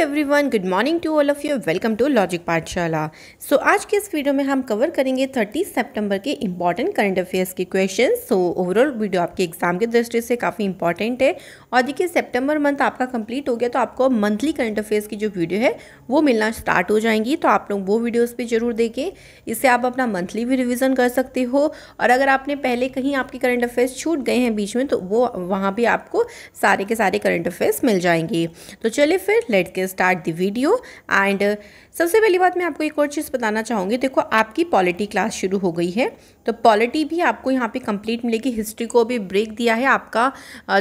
every one good morning to all of you welcome to logic Pathshala so आज के इस video में हम कवर करेंगे 30 सितंबर के इंपॉर्टेंट करंट अफेयर्स के क्वेश्चन सो ओवरऑल वीडियो आपके एग्जाम की दृष्टि से काफ़ी इंपॉर्टेंट है और देखिए सितंबर मंथ आपका कंप्लीट हो गया तो आपको मंथली करंट अफेयर्स की जो वीडियो है वो मिलना स्टार्ट हो जाएंगी तो आप लोग वो वीडियोज़ भी जरूर देखें इससे आप अपना मंथली भी रिविज़न कर सकते हो और अगर आपने पहले कहीं आपके करंट अफेयर्स छूट गए हैं बीच में तो वो वहाँ भी आपको सारे के सारे करंट अफेयर्स मिल जाएंगे तो चलिए फिर लेट के start the video and uh, सबसे पहली बात मैं आपको एक और चीज़ बताना चाहूँगी देखो आपकी पॉलिटी क्लास शुरू हो गई है तो पॉलिटी भी आपको यहाँ पे कंप्लीट मिलेगी हिस्ट्री को भी ब्रेक दिया है आपका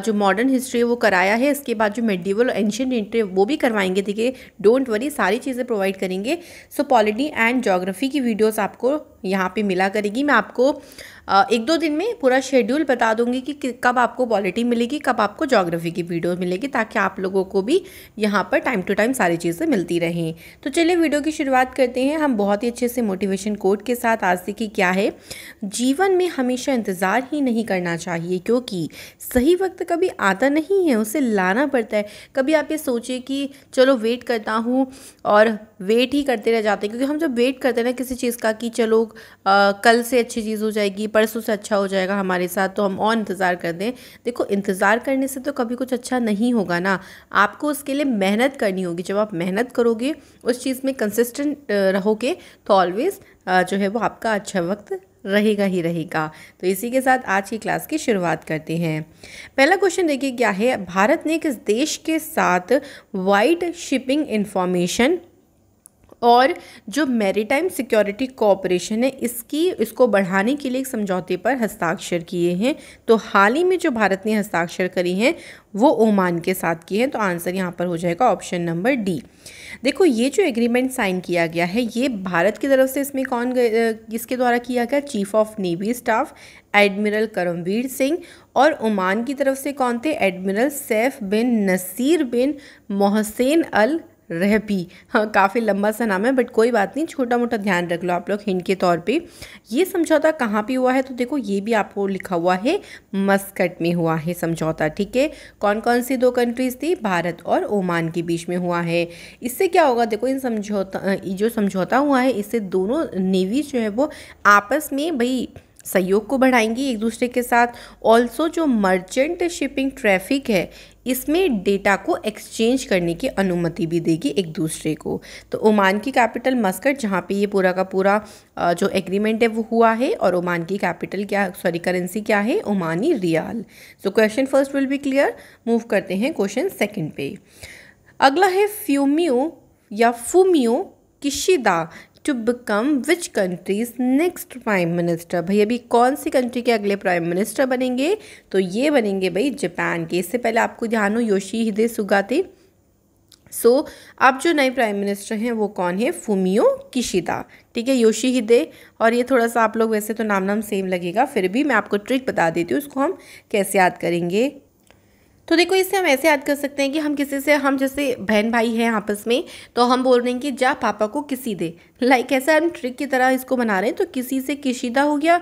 जो मॉडर्न हिस्ट्री है वो कराया है इसके बाद जो मेडिवल एंशियट इंट्री वो भी करवाएंगे देखिए डोंट वरी सारी चीज़ें प्रोवाइड करेंगे सो पॉलिटी एंड जोग्राफी की वीडियोज़ आपको यहाँ पर मिला करेगी मैं आपको एक दो दिन में पूरा शेड्यूल बता दूंगी कि कब आपको पॉलिटी मिलेगी कब आपको जोग्राफी की वीडियो मिलेगी ताकि आप लोगों को भी यहाँ पर टाइम टू टाइम सारी चीज़ें मिलती रहें तो चलिए वीडियो की शुरुआत करते हैं हम बहुत ही अच्छे से मोटिवेशन कोड के साथ आज देखिए क्या है जीवन में हमेशा इंतज़ार ही नहीं करना चाहिए क्योंकि सही वक्त कभी आता नहीं है उसे लाना पड़ता है कभी आप ये सोचिए कि चलो वेट करता हूँ और वेट ही करते रह जाते हैं क्योंकि हम जब वेट करते हैं ना किसी चीज़ का कि चलो आ, कल से अच्छी चीज़ हो जाएगी परसों से अच्छा हो जाएगा हमारे साथ तो हम और इंतज़ार कर दें देखो इंतज़ार करने से तो कभी कुछ अच्छा नहीं होगा ना आपको उसके लिए मेहनत करनी होगी जब आप मेहनत करोगे उस चीज़ में उसमें कंसिस्टेंट रहोगे तो ऑलवेज़ जो है वो आपका अच्छा वक्त रहेगा ही रहेगा तो इसी के साथ आज की क्लास की शुरुआत करते हैं पहला क्वेश्चन देखिए क्या है भारत ने किस देश के साथ वाइड शिपिंग इंफॉर्मेशन और जो मैरीटाइम सिक्योरिटी कोऑपरेशन है इसकी इसको बढ़ाने के लिए एक समझौते पर हस्ताक्षर किए हैं तो हाल ही में जो भारत ने हस्ताक्षर करी हैं वो ओमान के साथ किए हैं तो आंसर यहाँ पर हो जाएगा ऑप्शन नंबर डी देखो ये जो एग्रीमेंट साइन किया गया है ये भारत की तरफ से इसमें कौन इसके द्वारा किया गया chief of navy staff admiral Karambir Singh और ओमान की तरफ से कौन थे admiral Saif bin Nasser bin Mohsin al Rahbi हाँ काफ़ी लंबा सा नाम है बट कोई बात नहीं छोटा मोटा ध्यान रख लो आप लोग हिंट के तौर पे ये समझौता कहाँ पे हुआ है तो देखो ये भी आपको लिखा हुआ है मस्कट में हुआ है समझौता ठीक है कौन कौन सी दो कंट्रीज़ थी भारत और ओमान के बीच में हुआ है इससे क्या होगा देखो इन समझौता जो समझौता हुआ है इससे दोनों नेवी जो है वो आपस में भाई सहयोग को बढ़ाएंगी एक दूसरे के साथ ऑल्सो जो मर्चेंट शिपिंग ट्रैफिक है इसमें डेटा को एक्सचेंज करने की अनुमति भी देगी एक दूसरे को तो ओमान की कैपिटल मस्कट जहाँ पे ये पूरा का पूरा जो एग्रीमेंट है वो हुआ है और ओमान की कैपिटल क्या सॉरी करेंसी क्या है Omani rial so question first will be clear move करते हैं क्वेश्चन सेकेंड पे अगला है फ्यूमियो या Fumio Kishida to become which countries next prime minister भाई अभी कौन सी कंट्री के अगले प्राइम मिनिस्टर बनेंगे तो ये बनेंगे भाई जापान के इससे पहले आपको ध्यान हो योशी हिदे सुगाते सो so, अब जो नए प्राइम मिनिस्टर हैं वो कौन है फूमियो किशिदा ठीक है योशी हिदे और ये थोड़ा सा आप लोग वैसे तो नाम नाम सेम लगेगा फिर भी मैं आपको ट्रिक बता देती हूँ उसको हम कैसे याद करेंगे तो देखो इससे हम ऐसे याद कर सकते हैं कि हम किसी से हम जैसे बहन भाई हैं आपस में तो हम बोल रहे हैं कि जा पापा को किसी दे लाइक ऐसा हम ट्रिक की तरह इसको बना रहे हैं तो किसी से किशीदा हो गया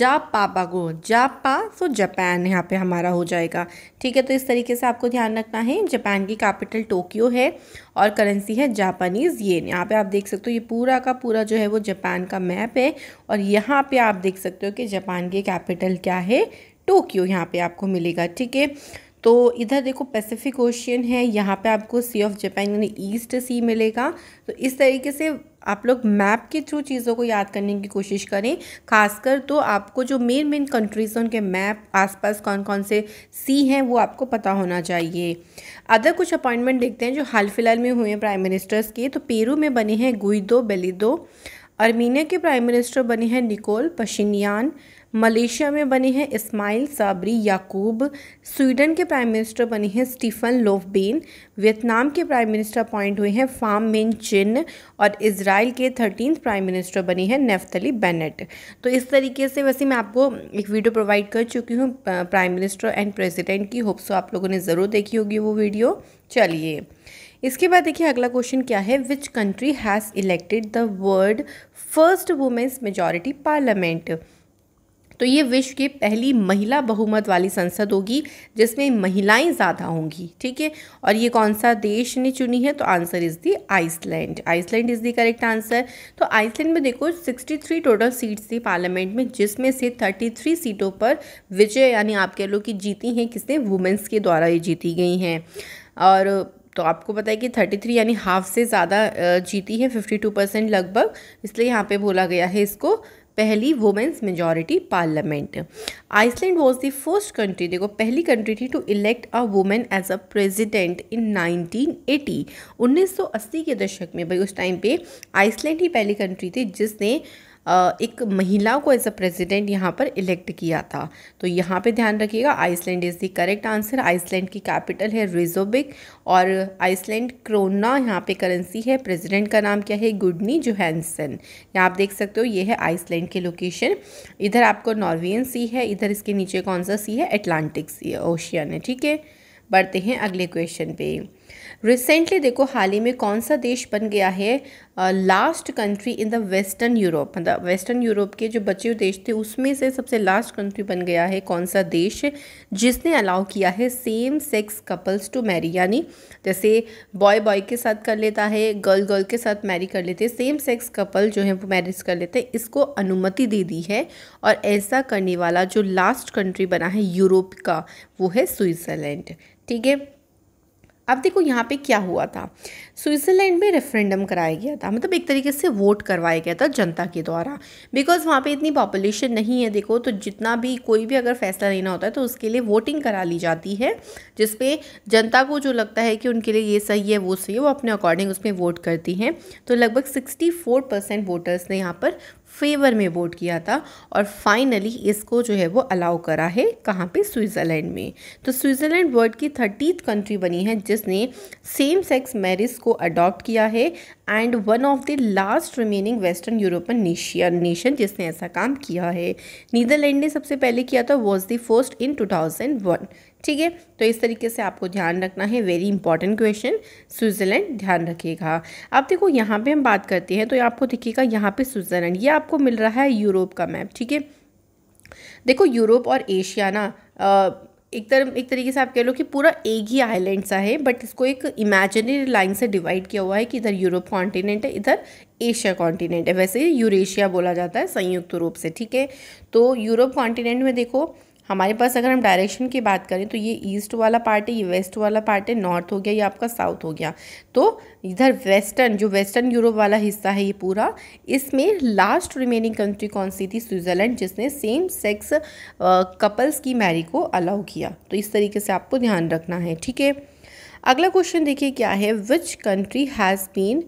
जा पापा को जा पा सो तो जापान यहाँ पे हमारा हो जाएगा ठीक है तो इस तरीके से आपको ध्यान रखना है जापान की कैपिटल टोक्यो है और करेंसी है जापानीज़ ये यहाँ पे आप देख सकते हो ये पूरा का पूरा जो है वो जापान का मैप है और यहाँ पे आप देख सकते हो कि जापान की कैपिटल क्या है टोक्यो यहाँ पे आपको मिलेगा ठीक है तो इधर देखो पैसिफिक ओशियन है यहाँ पे आपको सी ऑफ जापान यानी ईस्ट सी मिलेगा तो इस तरीके से आप लोग मैप के थ्रू चीज़ों को याद करने की कोशिश करें खासकर तो आपको जो मेन मेन कंट्रीज़ हैं उनके मैप आसपास कौन कौन से सी हैं वो आपको पता होना चाहिए अदर कुछ अपॉइंटमेंट देखते हैं जो हाल फिलहाल में हुए हैं प्राइम मिनिस्टर्स के तो पेरू में बने हैं गुइदो बेलिदो आर्मीनिया के प्राइम मिनिस्टर बने हैं निकोल पशिनियान मलेशिया में बने हैं इस्माइल साबरी याकूब स्वीडन के प्राइम मिनिस्टर बने हैं स्टीफन लोफबेन वियतनाम के प्राइम मिनिस्टर अपॉइंट हुए हैं फाम मिन चिन और इसराइल के थर्टीन प्राइम मिनिस्टर बने हैं नेफ्तली बेनेट तो इस तरीके से वैसे मैं आपको एक वीडियो प्रोवाइड कर चुकी हूँ प्राइम मिनिस्टर एंड प्रेजिडेंट की होप्स आप लोगों ने ज़रूर देखी होगी वो वीडियो चलिए इसके बाद देखिए अगला क्वेश्चन क्या है which country has elected the world first women's majority parliament तो ये विश्व की पहली महिला बहुमत वाली संसद होगी जिसमें महिलाएं ज़्यादा होंगी ठीक है और ये कौन सा देश ने चुनी है तो answer is the Iceland Iceland is the correct answer तो आइसलैंड में देखो 63 टोटल सीट्स थी पार्लियामेंट में जिसमें से 33 सीटों पर विजय यानी आप कह लो कि जीती हैं किसने वुमेंस के द्वारा ये जीती गई हैं और तो आपको पता है कि 33 यानी हाफ से ज़्यादा जीती है 52 परसेंट लगभग इसलिए यहाँ पे बोला गया है इसको पहली women's majority parliament Iceland was the first country देखो पहली कंट्री थी to elect a women as a president in 1980 1980 के दशक में भाई उस टाइम पे आइसलैंड ही पहली कंट्री थी जिसने एक महिला को एज अ प्रेसिडेंट यहाँ पर इलेक्ट किया था तो यहाँ पे ध्यान रखिएगा Iceland is the correct answer Iceland की कैपिटल है रिजोबिक और आइसलैंड क्रोना यहाँ पे करेंसी है प्रेसिडेंट का नाम क्या है गुडनी जोहैनसन यहाँ आप देख सकते हो ये है आइसलैंड के लोकेशन इधर आपको नॉर्वियन सी है इधर इसके नीचे कौन सा सी है एटलांटिक सी ओशियन है ठीक है बढ़ते हैं अगले क्वेश्चन पे रिसेंटली देखो हाल ही में कौन सा देश बन गया है last country in the western Europe मतलब वेस्टर्न यूरोप के जो बचे हुए देश थे उसमें से सबसे लास्ट कंट्री बन गया है कौन सा देश जिसने अलाउ किया है same sex couples to marry यानी जैसे बॉय बॉय के साथ कर लेता है गर्ल गर्ल के साथ मैरी कर लेते हैं सेम सेक्स कपल जो है वो मैरिज कर लेते हैं इसको अनुमति दे दी है और ऐसा करने वाला जो लास्ट कंट्री बना है यूरोप का वो है स्विट्ज़रलैंड ठीक है अब देखो यहाँ पे क्या हुआ था स्विट्ज़रलैंड में रेफरेंडम कराया गया था मतलब एक तरीके से वोट करवाया गया था जनता के द्वारा बिकॉज वहाँ पे इतनी पॉपुलेशन नहीं है देखो तो जितना भी कोई भी अगर फैसला लेना होता है तो उसके लिए वोटिंग करा ली जाती है जिसपे जनता को जो लगता है कि उनके लिए ये सही है वो सही है वो अपने अकॉर्डिंग उसमें वोट करती हैं तो लगभग सिक्सटी वोटर्स ने यहाँ पर फेवर में वोट किया था और फाइनली इसको जो है वो अलाउ करा है कहाँ पे स्विट्ज़रलैंड में तो स्विट्ज़रलैंड वर्ल्ड की थर्टीथ कंट्री बनी है जिसने सेम सेक्स मैरिज को अडॉप्ट किया है and one of the last remaining western European nation nation जिसने ऐसा काम किया है नीदरलैंड ने सबसे पहले किया था was the first in two ठीक है तो इस तरीके से आपको ध्यान रखना है वेरी इंपॉर्टेंट क्वेश्चन स्विट्ज़रलैंड ध्यान रखिएगा अब देखो यहाँ पे हम बात करते हैं तो आपको देखिएगा यहाँ पे स्विट्ज़रलैंड ये आपको मिल रहा है यूरोप का मैप ठीक है देखो यूरोप और एशिया ना एक तरह एक तरीके से आप कह लो कि पूरा एक ही आइलैंड सा है बट इसको एक इमेजिनरी लाइन से डिवाइड किया हुआ है कि इधर यूरोप कॉन्टिनेंट है इधर एशिया कॉन्टिनेंट है वैसे यूरेशिया बोला जाता है संयुक्त रूप से ठीक है तो यूरोप कॉन्टिनेंट में देखो हमारे पास अगर हम डायरेक्शन की बात करें तो ये ईस्ट वाला पार्ट है ये वेस्ट वाला पार्ट है नॉर्थ हो गया ये आपका साउथ हो गया तो इधर वेस्टर्न जो वेस्टर्न यूरोप वाला हिस्सा है ये पूरा इसमें लास्ट रिमेनिंग कंट्री कौन सी थी स्विट्ज़रलैंड जिसने सेम सेक्स कपल्स की मैरी को अलाउ किया तो इस तरीके से आपको ध्यान रखना है ठीक है अगला क्वेश्चन देखिए क्या है which country has been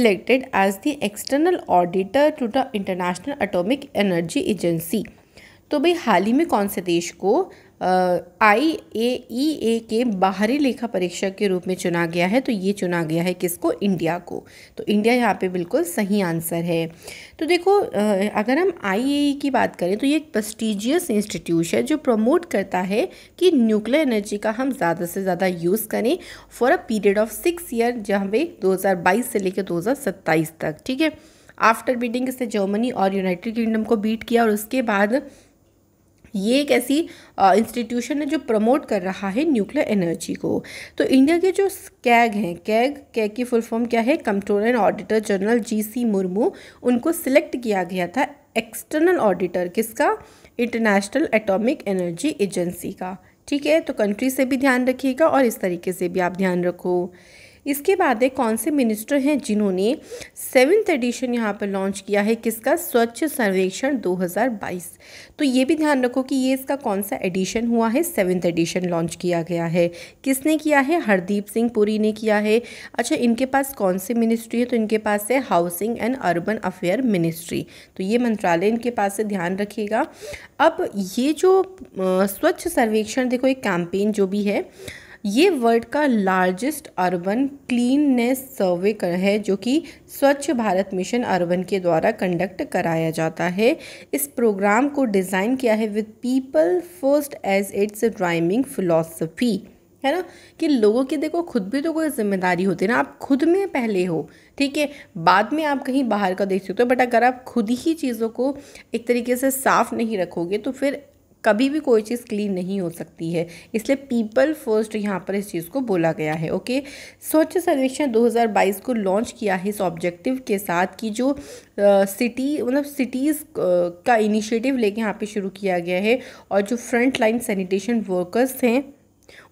elected as the external auditor to the international atomic energy agency तो भाई हाल ही में कौन से देश को आई ए ई ए के बाहरी लेखा परीक्षक के रूप में चुना गया है तो ये चुना गया है किसको इंडिया को तो इंडिया यहाँ पे बिल्कुल सही आंसर है तो देखो अगर हम आई ए ई की बात करें तो ये एक प्रस्टिजियस इंस्टीट्यूट है जो प्रमोट करता है कि न्यूक्लियर एनर्जी का हम ज़्यादा से ज़्यादा यूज़ करें for a period of six year जहाँ पे दो से लेकर दो तक ठीक है आफ्टर बीटिंग इसने जर्मनी और यूनाइटेड किंगडम को बीट किया और उसके बाद ये एक ऐसी इंस्टीट्यूशन है जो प्रमोट कर रहा है न्यूक्लियर एनर्जी को तो इंडिया के जो कैग हैं कैग कैग की फुल फॉर्म क्या है कंट्रोलर एंड ऑडिटर जनरल जी सी मुर्मू उनको सिलेक्ट किया गया था एक्सटर्नल ऑडिटर किसका इंटरनेशनल एटॉमिक एनर्जी एजेंसी का ठीक है तो कंट्री से भी ध्यान रखिएगा और इस तरीके से भी आप ध्यान रखो इसके बाद है कौन से मिनिस्टर हैं जिन्होंने सेवन्थ एडिशन यहाँ पर लॉन्च किया है किसका स्वच्छ सर्वेक्षण 2022 तो ये भी ध्यान रखो कि ये इसका कौन सा एडिशन हुआ है सेवन्थ एडिशन लॉन्च किया गया है किसने किया है हरदीप सिंह पुरी ने किया है अच्छा इनके पास कौन सी मिनिस्ट्री है तो इनके पास है housing and urban affair ministry तो ये मंत्रालय इनके पास से ध्यान रखिएगा अब ये जो स्वच्छ सर्वेक्षण देखो एक कैंपेन जो भी है ये वर्ल्ड का लार्जेस्ट अर्बन क्लीननेस सर्वे है जो कि स्वच्छ भारत मिशन अर्बन के द्वारा कंडक्ट कराया जाता है इस प्रोग्राम को डिज़ाइन किया है with people first as its driving philosophy है ना कि लोगों की देखो खुद भी तो कोई जिम्मेदारी होती है ना आप खुद में पहले हो ठीक है बाद में आप कहीं बाहर का देख सकते हो बट अगर आप खुद ही चीज़ों को एक तरीके से साफ़ नहीं रखोगे तो फिर कभी भी कोई चीज़ क्लीन नहीं हो सकती है इसलिए पीपल फर्स्ट यहाँ पर इस चीज़ को बोला गया है ओके स्वच्छ सर्वेक्षण 2022 को लॉन्च किया है इस ऑब्जेक्टिव के साथ कि जो सिटी मतलब सिटीज़ का इनिशिएटिव लेके यहाँ पे शुरू किया गया है और जो फ्रंट लाइन सैनिटेशन वर्कर्स हैं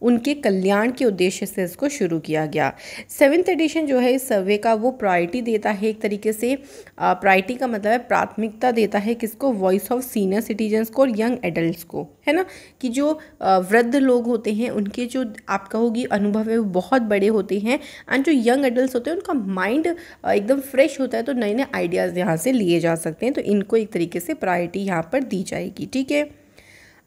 उनके कल्याण के उद्देश्य से इसको शुरू किया गया सेवन्थ एडिशन जो है इस सर्वे का वो प्रायोरिटी देता है एक तरीके से प्रायोरिटी का मतलब है प्राथमिकता देता है किसको वॉइस ऑफ सीनियर सिटीजन्स को और यंग एडल्ट को है ना कि जो वृद्ध लोग होते हैं उनके जो आप कहोगी अनुभव है वो बहुत बड़े होते हैं एंड जो यंग एडल्ट होते हैं उनका माइंड एकदम फ्रेश होता है तो नए नए आइडियाज़ यहाँ से लिए जा सकते हैं तो इनको एक तरीके से प्रायोरिटी यहाँ पर दी जाएगी ठीक है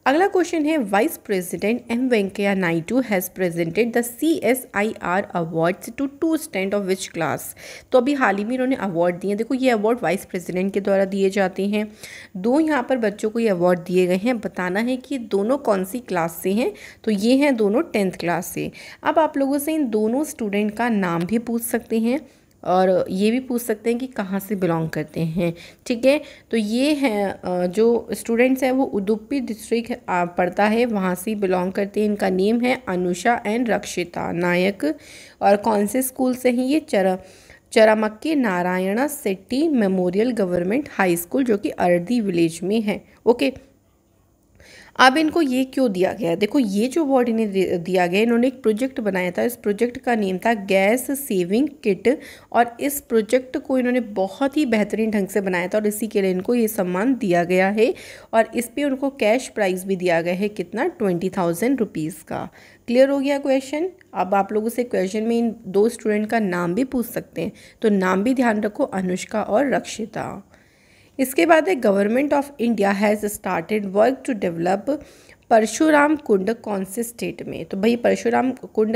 अगला क्वेश्चन है vice president M Venkaiah Naidu has presented the C S I R awards to two stand of which class तो अभी हाल ही में इन्होंने अवार्ड दिए देखो ये अवार्ड वाइस प्रेसिडेंट के द्वारा दिए जाते हैं दो यहाँ पर बच्चों को ये अवार्ड दिए गए हैं बताना है कि दोनों कौन सी क्लास से हैं तो ये हैं दोनों टेंथ क्लास से अब आप लोगों से इन दोनों स्टूडेंट का नाम भी पूछ सकते हैं और ये भी पूछ सकते हैं कि कहाँ से बिलोंग करते हैं ठीक है तो ये हैं जो स्टूडेंट्स हैं वो उदुप्पी डिस्ट्रिक्ट पड़ता है वहाँ से बिलोंग करते हैं इनका नेम है अनुषा एंड रक्षिता नायक और कौन से स्कूल से हैं ये चरा चरामक्की Narayana city memorial government high school जो कि अर्दी विलेज में है ओके अब इनको ये क्यों दिया गया है देखो ये जो अवार्ड इन्हें दिया गया इन्होंने एक प्रोजेक्ट बनाया था इस प्रोजेक्ट का नेम था गैस सेविंग किट और इस प्रोजेक्ट को इन्होंने बहुत ही बेहतरीन ढंग से बनाया था और इसी के लिए इनको ये सम्मान दिया गया है और इस पर उनको कैश प्राइज़ भी दिया गया है कितना ट्वेंटी थाउजेंड रुपीज़ का क्लियर हो गया क्वेश्चन अब आप लोगों से क्वेश्चन में इन दो स्टूडेंट का नाम भी पूछ सकते हैं तो नाम भी ध्यान रखो अनुष्का और रक्षिता इसके बाद government of India has started work to develop Parshuram Kund कौन से स्टेट में तो भाई परशुराम कुंड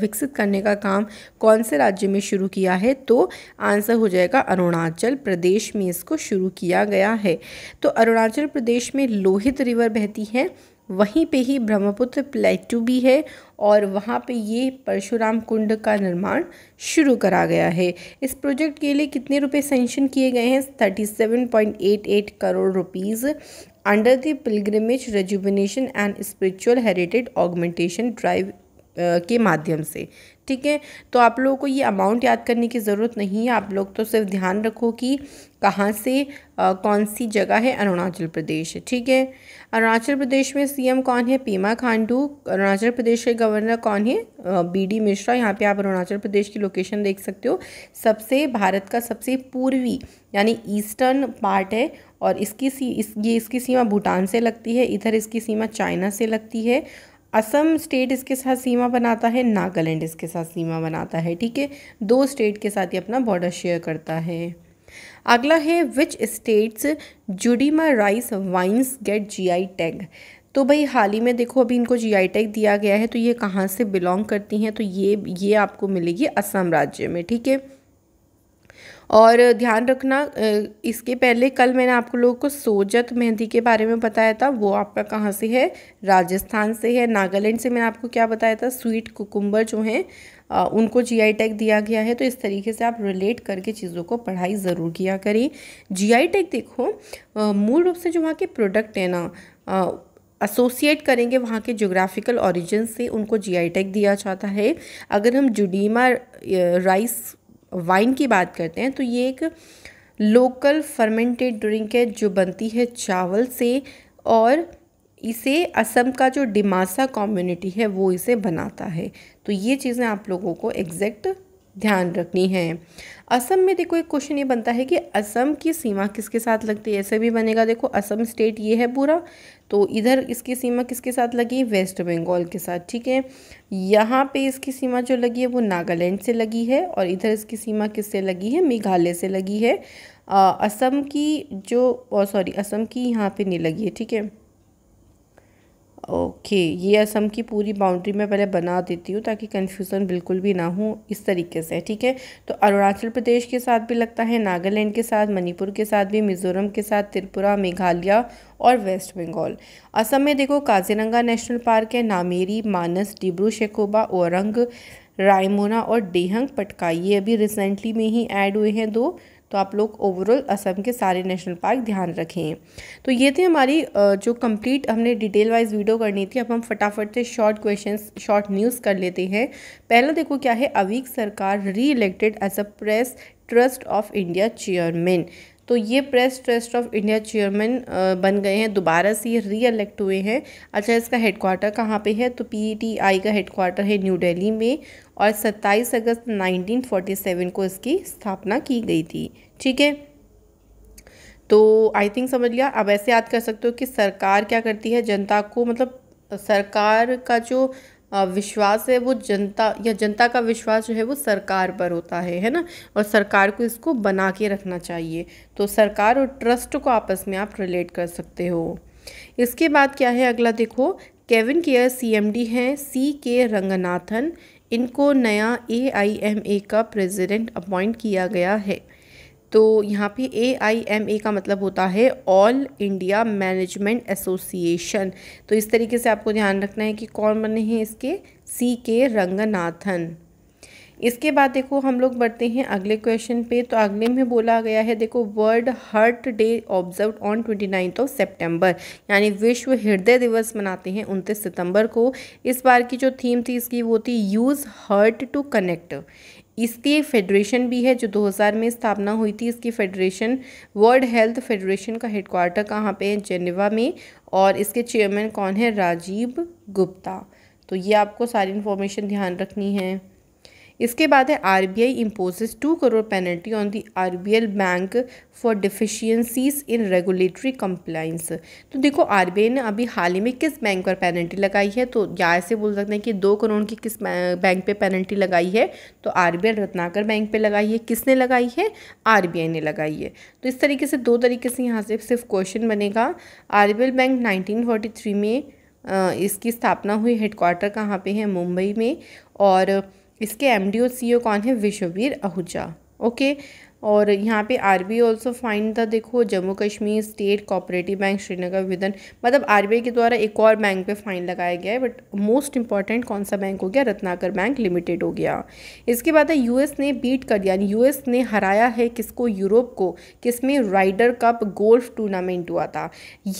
विकसित करने का काम कौन से राज्य में शुरू किया है तो आंसर हो जाएगा अरुणाचल प्रदेश में इसको शुरू किया गया है तो अरुणाचल प्रदेश में लोहित रिवर बहती है वहीं पे ही ब्रह्मपुत्र प्लेटू भी है और वहाँ पे ये परशुराम कुंड का निर्माण शुरू करा गया है इस प्रोजेक्ट के लिए कितने रुपए सेंशन किए गए हैं 37.88 crore rupees under the pilgrimage rejuvenation and spiritual heritage augmentation drive के माध्यम से ठीक है तो आप लोगों को ये अमाउंट याद करने की ज़रूरत नहीं है आप लोग तो सिर्फ ध्यान रखो कि कहाँ से आ, कौन सी जगह है अरुणाचल प्रदेश ठीक है अरुणाचल प्रदेश में सीएम कौन है पेमा खांडू अरुणाचल प्रदेश के गवर्नर कौन है बी डी मिश्रा यहाँ पे आप अरुणाचल प्रदेश की लोकेशन देख सकते हो सबसे भारत का सबसे पूर्वी यानी ईस्टर्न पार्ट है और इसकी सी इस ये इसकी सीमा भूटान से लगती है इधर इसकी सीमा चाइना से लगती है असम स्टेट इसके साथ सीमा बनाता है नागालैंड इसके साथ सीमा बनाता है ठीक है दो स्टेट के साथ ये अपना बॉर्डर शेयर करता है अगला है which states Judima rice wines get GI tag तो भाई हाल ही में देखो अभी इनको जीआई टैग दिया गया है तो ये कहाँ से बिलोंग करती हैं तो ये ये आपको मिलेगी असम राज्य में ठीक है और ध्यान रखना इसके पहले कल मैंने आप लोगों को सोजत मेहंदी के बारे में बताया था वो आपका कहाँ से है राजस्थान से है नागालैंड से मैंने आपको क्या बताया था स्वीट कुकुम्बर जो हैं उनको जीआई टैग दिया गया है तो इस तरीके से आप रिलेट करके चीज़ों को पढ़ाई ज़रूर किया करें जीआई टैग देखो मूल रूप से जो वहाँ के प्रोडक्ट हैं ना एसोसिएट करेंगे वहाँ के जोग्राफिकल ओरिजिन से उनको जीआई टैग दिया जाता है अगर हम जुडीमा राइस वाइन की बात करते हैं तो ये एक लोकल फर्मेंटेड ड्रिंक है जो बनती है चावल से और इसे असम का जो डिमासा कम्युनिटी है वो इसे बनाता है तो ये चीज़ें आप लोगों को एग्जैक्ट ध्यान रखनी है असम में देखो एक क्वेश्चन ये बनता है कि असम की सीमा किसके साथ लगती है ऐसे भी बनेगा देखो असम स्टेट ये है पूरा तो इधर इसकी सीमा किसके साथ लगी वेस्ट बंगाल के साथ ठीक है यहाँ पे इसकी सीमा जो लगी है वो नागालैंड से लगी है और इधर इसकी सीमा किससे लगी है मेघालय से लगी है आ, असम की जो सॉरी असम की यहाँ पर नहीं लगी है ठीक है ओके ये असम की पूरी बाउंड्री मैं पहले बना देती हूँ ताकि कन्फ्यूज़न बिल्कुल भी ना हो इस तरीके से ठीक है तो अरुणाचल प्रदेश के साथ भी लगता है नागालैंड के साथ मणिपुर के साथ भी मिज़ोरम के साथ त्रिपुरा मेघालय और वेस्ट बंगाल असम में देखो काजीरंगा नेशनल पार्क है नामेरी मानस डिब्रू शेकोबा औरंग रायमोना और डेहंग पटका ये अभी रिसेंटली में ही ऐड हुए हैं दो तो आप लोग ओवरऑल असम के सारे नेशनल पार्क ध्यान रखें तो ये थे हमारी जो कंप्लीट हमने डिटेल वाइज वीडियो करनी थी अब हम फटाफट से शॉर्ट क्वेश्चन शॉर्ट न्यूज़ कर लेते हैं पहला देखो क्या है Aveek Sarkar re elected as a press trust of India chairman तो ये press trust of India chairman बन गए हैं दोबारा से ये री हुए हैं अच्छा इसका हेडक्वार्टर कहाँ पे है तो पीटीआई e का हेडक्वार्टर है न्यू दिल्ली में और 27 अगस्त 1947 को इसकी स्थापना की गई थी ठीक है तो आई थिंक समझ लिया अब ऐसे याद कर सकते हो कि सरकार क्या करती है जनता को मतलब सरकार का जो विश्वास है वो जनता या जनता का विश्वास जो है वो सरकार पर होता है है ना और सरकार को इसको बना के रखना चाहिए तो सरकार और ट्रस्ट को आपस में आप रिलेट कर सकते हो इसके बाद क्या है अगला देखो केविन केयर सीएमडी हैं सी के रंगनाथन इनको नया ए आई एम ए का प्रेसिडेंट अपॉइंट किया गया है तो यहाँ पे ए आई एम ए का मतलब होता है ऑल इंडिया मैनेजमेंट एसोसिएशन तो इस तरीके से आपको ध्यान रखना है कि कौन बने हैं इसके सी के रंगनाथन इसके बाद देखो हम लोग बढ़ते हैं अगले क्वेश्चन पे तो अगले में बोला गया है देखो world heart day observe on twenty ninth of September यानी विश्व हृदय दिवस मनाते हैं उनतीस सितंबर को इस बार की जो थीम थी इसकी वो थी यूज़ हर्ट टू कनेक्ट इसकी फेडरेशन भी है जो 2000 में स्थापना हुई थी इसकी फेडरेशन वर्ल्ड हेल्थ फेडरेशन का हेडक्वार्टर कहाँ पे है जेनेवा में और इसके चेयरमैन कौन है राजीव गुप्ता तो ये आपको सारी इन्फॉर्मेशन ध्यान रखनी है इसके बाद है R B I imposes two crore penalty on the R B L bank for deficiencies in regulatory compliance तो देखो आर बी आई ने अभी हाल ही में किस बैंक पर पेनल्टी लगाई है तो या ऐसे बोल सकते हैं कि दो करोड़ की किस बैंक पे पेनल्टी लगाई है तो R B I Ratnakar bank पे लगाई है किसने लगाई है आर बी आई ने लगाई है तो इस तरीके से दो तरीके से यहाँ से सिर्फ क्वेश्चन बनेगा R B L bank nineteen forty three में इसकी स्थापना हुई हेडक्वार्टर कहाँ पे है मुंबई में और इसके एम डी ओ सी ओ कौन है विश्ववीर आहूजा ओके और यहाँ पे आर बी ऑल्सो फाइंड था देखो Jammu Kashmir state cooperative bank Srinagar within मतलब आर बी आई के द्वारा एक और बैंक पे फाइन लगाया गया है बट मोस्ट इंपॉर्टेंट कौन सा बैंक हो गया रत्नाकर बैंक लिमिटेड हो गया इसके बाद है यूएस ने बीट कर दिया यानी यूएस ने हराया है किसको यूरोप को किसमें राइडर कप गोल्फ टूर्नामेंट हुआ था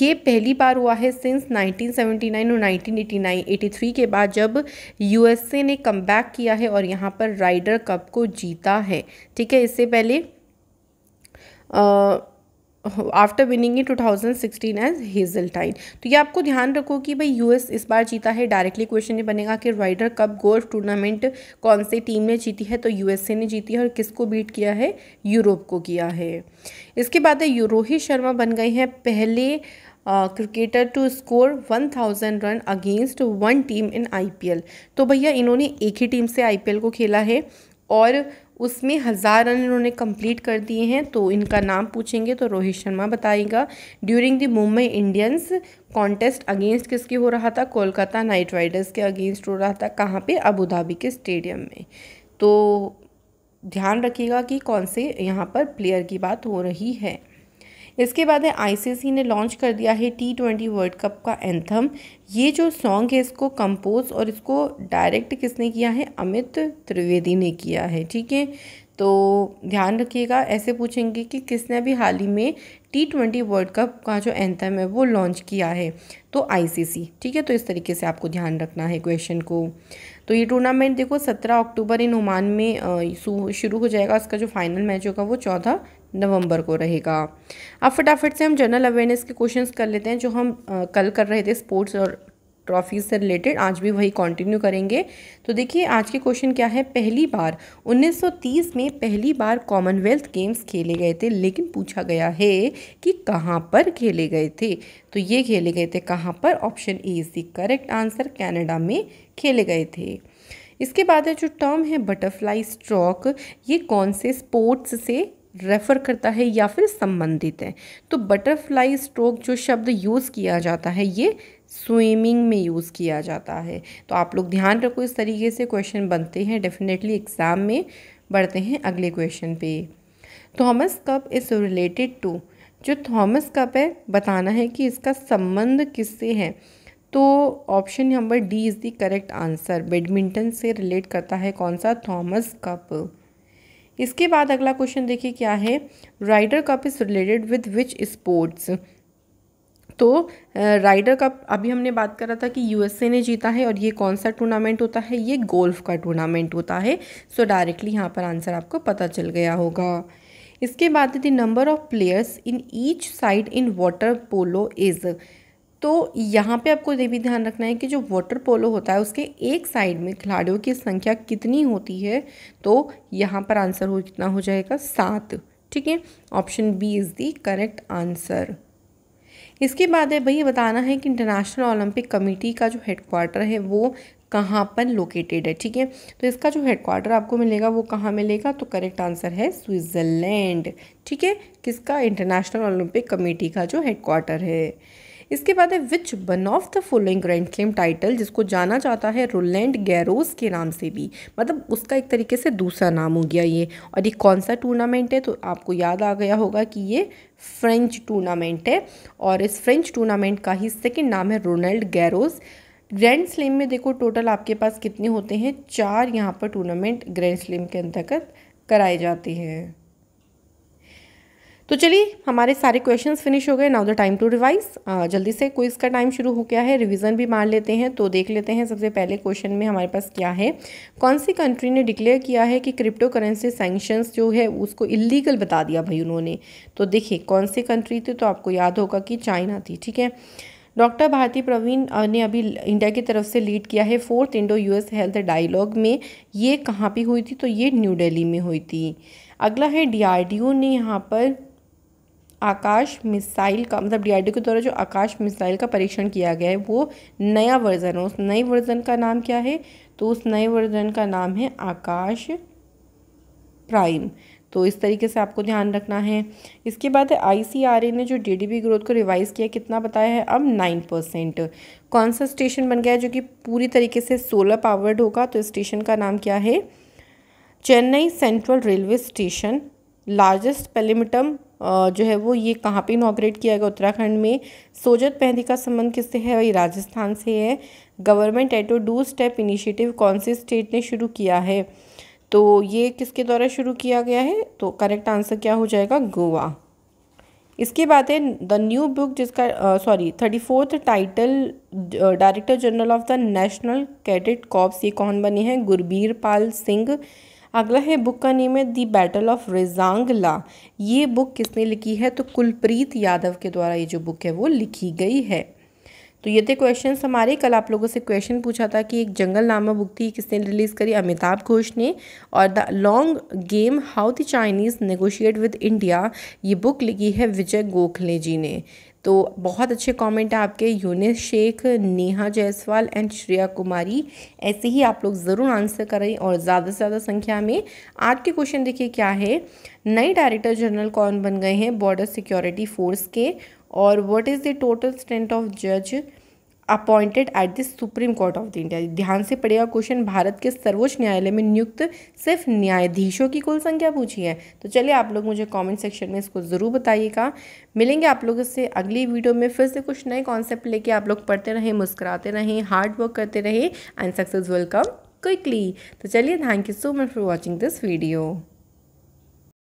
ये पहली बार हुआ है सिंस नाइन और एटी थ्री के बाद जब ए ने कम किया है और यहाँ पर राइडर कप को जीता है ठीक है इससे पहले after winning in two thousand sixteen as Hazeltine तो ये आपको ध्यान रखो कि भाई यूएस इस बार जीता है डायरेक्टली क्वेश्चन ये बनेगा कि राइडर कप गोल्फ टूर्नामेंट कौन से टीम ने जीती है तो यूएसए ने जीती है और किसको बीट किया है यूरोप को किया है इसके बाद है रोहित शर्मा बन गए हैं पहले cricketer to score one thousand run against one team in IPL तो भैया इन्होंने एक ही टीम से आईपीएल को खेला है और उसमें हज़ार रन इन्होंने कंप्लीट कर दिए हैं तो इनका नाम पूछेंगे तो रोहित शर्मा बताएगा during the Mumbai Indians contest against किसके हो रहा था कोलकाता नाइट राइडर्स के अगेंस्ट हो रहा था कहाँ पे अबू धाबी के स्टेडियम में तो ध्यान रखिएगा कि कौन से यहाँ पर प्लेयर की बात हो रही है इसके बाद है आईसीसी ने लॉन्च कर दिया है टी ट्वेंटी वर्ल्ड कप का एंथम ये जो सॉन्ग है इसको कंपोज और इसको डायरेक्ट किसने किया है अमित त्रिवेदी ने किया है ठीक है तो ध्यान रखिएगा ऐसे पूछेंगे कि किसने अभी हाल ही में टी ट्वेंटी वर्ल्ड कप का जो एंथम है वो लॉन्च किया है तो आईसीसी ठीक है तो इस तरीके से आपको ध्यान रखना है क्वेश्चन को तो ये टूर्नामेंट देखो सत्रह अक्टूबर इन ओमान में शुरू हो जाएगा उसका जो फाइनल मैच होगा वो चौदह नवंबर को रहेगा अब फटाफट से हम जनरल अवेयरनेस के क्वेश्चंस कर लेते हैं जो हम आ, कल कर रहे थे स्पोर्ट्स और ट्रॉफी से रिलेटेड आज भी वही कंटिन्यू करेंगे तो देखिए आज के क्वेश्चन क्या है पहली बार 1930 में पहली बार कॉमनवेल्थ गेम्स खेले गए थे लेकिन पूछा गया है कि कहाँ पर खेले गए थे तो ये खेले गए थे कहाँ पर option A is the correct answer Canada में खेले गए थे इसके बाद जो टर्म है बटरफ्लाई स्ट्रोक ये कौन से स्पोर्ट्स से रेफ़र करता है या फिर संबंधित है तो बटरफ्लाई स्ट्रोक जो शब्द यूज़ किया जाता है ये स्विमिंग में यूज़ किया जाता है तो आप लोग ध्यान रखो इस तरीके से क्वेश्चन बनते हैं डेफिनेटली एग्ज़ाम में बढ़ते हैं अगले क्वेश्चन पे Thomas Cup is related to जो थॉमस कप है बताना है कि इसका संबंध किससे है तो option number D is the correct answer badminton से रिलेट करता है कौन सा थॉमस कप इसके बाद अगला क्वेश्चन देखिए क्या है Ryder Cup is related with which sports तो राइडर कप अभी हमने बात करा था कि यूएसए ने जीता है और ये कौन सा टूर्नामेंट होता है ये गोल्फ का टूर्नामेंट होता है सो डायरेक्टली यहाँ पर आंसर आपको पता चल गया होगा इसके बाद the number of players in each side in water polo is तो यहाँ पे आपको ये भी ध्यान रखना है कि जो वाटर पोलो होता है उसके एक साइड में खिलाड़ियों की संख्या कितनी होती है तो यहाँ पर आंसर हो कितना हो जाएगा सात ठीक है option B is the correct answer इसके बाद है भैया बताना है कि इंटरनेशनल ओलंपिक कमेटी का जो हेडक्वार्टर है वो कहाँ पर लोकेटेड है ठीक है तो इसका जो हेडक्वार्टर आपको मिलेगा वो कहाँ मिलेगा तो करेक्ट आंसर है स्विट्ज़रलैंड ठीक है किसका इंटरनेशनल ओलंपिक कमेटी का जो हेडक्वार्टर है इसके बाद है which one of the following grand slam title जिसको जाना जाता है रोलैंड गैरोस के नाम से भी मतलब उसका एक तरीके से दूसरा नाम हो गया ये और ये कौन सा टूर्नामेंट है तो आपको याद आ गया होगा कि ये फ्रेंच टूर्नामेंट है और इस फ्रेंच टूर्नामेंट का ही सेकेंड नाम है रोनल्ड गैरोस ग्रैंड स्लैम में देखो टोटल आपके पास कितने होते हैं चार यहाँ पर टूर्नामेंट ग्रैंड स्लैम के अंतर्गत कराए जाते हैं तो चलिए हमारे सारे क्वेश्चन फिनिश हो गए now the time to revise जल्दी से क्विज का टाइम शुरू हो गया है रिवीजन भी मार लेते हैं तो देख लेते हैं सबसे पहले क्वेश्चन में हमारे पास क्या है कौन सी कंट्री ने डिक्लेयर किया है कि क्रिप्टो करेंसी सेंक्शंस जो है उसको इलीगल बता दिया भाई उन्होंने तो देखिए कौन सी कंट्री थी तो आपको याद होगा कि चाइना थी ठीक है डॉक्टर भारती प्रवीण ने अभी इंडिया की तरफ से लीड किया है fourth Indo US health dialogue में ये कहाँ पे हुई थी तो ये न्यू दिल्ली में हुई थी अगला है डीआरडीओ ने यहाँ पर आकाश मिसाइल का मतलब डी के द्वारा जो आकाश मिसाइल का परीक्षण किया गया है वो नया वर्जन है उस नए वर्जन का नाम क्या है तो उस नए वर्जन का नाम है आकाश प्राइम तो इस तरीके से आपको ध्यान रखना है इसके बाद आईसीआरए ने जो बी ग्रोथ को रिवाइज़ किया कितना बताया है अब नाइन परसेंट कौन सा स्टेशन बन गया है जो कि पूरी तरीके से सोलर पावर्ड होगा तो स्टेशन का नाम क्या है Chennai Central railway station largest पेलीमिटम जो है वो ये कहाँ पे इनाग्रेट किया गया उत्तराखंड में सोजत पहदी का संबंध किससे है वही राजस्थान से है government at doorstep initiative कौन से स्टेट ने शुरू किया है तो ये किसके द्वारा शुरू किया गया है तो करेक्ट आंसर क्या हो जाएगा गोवा इसके बाद है द न्यू बुक जिसका sorry thirty fourth title director general of the National Cadet Corps ये कौन बने हैं गुरबीर पाल सिंह अगला है बुक का नेम है दी बैटल ऑफ रिजांगला ये बुक किसने लिखी है तो कुलप्रीत यादव के द्वारा ये जो बुक है वो लिखी गई है तो ये थे क्वेश्चन हमारे कल आप लोगों से क्वेश्चन पूछा था कि एक जंगल नामा बुक थी किसने रिलीज़ करी अमिताभ घोष ने और the long game how the Chinese negotiate with India ये बुक लिखी है विजय गोखले जी ने तो बहुत अच्छे कमेंट हैं आपके यूनिस शेख नेहा जायसवाल एंड श्रेया कुमारी ऐसे ही आप लोग ज़रूर आंसर करें और ज़्यादा से ज़्यादा संख्या में आज के क्वेश्चन देखिए क्या है नए डायरेक्टर जनरल कौन बन गए हैं बॉर्डर सिक्योरिटी फोर्स के और what is the total strength of जज appointed at the Supreme Court of the India ध्यान से पड़ेगा क्वेश्चन भारत के सर्वोच्च न्यायालय में नियुक्त सिर्फ न्यायाधीशों की कुल संख्या पूछी है तो चलिए आप लोग मुझे कमेंट सेक्शन में इसको ज़रूर बताइएगा मिलेंगे आप लोगों से अगली वीडियो में फिर से कुछ नए कॉन्सेप्ट लेके आप लोग पढ़ते रहें मुस्कुराते रहें हार्ड वर्क करते रहें एंड सक्सेस वेलकम क्विकली तो चलिए thank you so much for watching this video